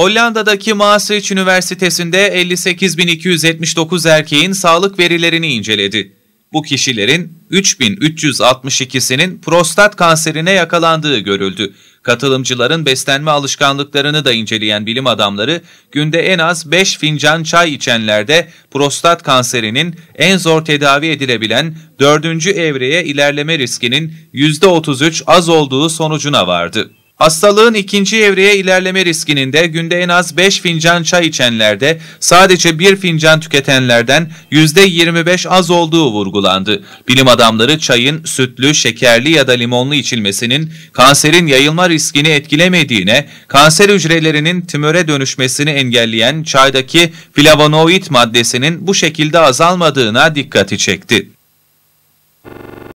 Hollanda'daki Maastricht Üniversitesi'nde 58.279 erkeğin sağlık verilerini inceledi. Bu kişilerin 3362'sinin prostat kanserine yakalandığı görüldü. Katılımcıların beslenme alışkanlıklarını da inceleyen bilim adamları günde en az 5 fincan çay içenlerde prostat kanserinin en zor tedavi edilebilen 4. evreye ilerleme riskinin %33 az olduğu sonucuna vardı. Hastalığın ikinci evreye ilerleme riskinin de günde en az 5 fincan çay içenlerde sadece 1 fincan tüketenlerden %25 az olduğu vurgulandı. Bilim adamları çayın sütlü, şekerli ya da limonlu içilmesinin kanserin yayılma riskini etkilemediğine, kanser hücrelerinin tümöre dönüşmesini engelleyen çaydaki flavonoid maddesinin bu şekilde azalmadığına dikkati çekti.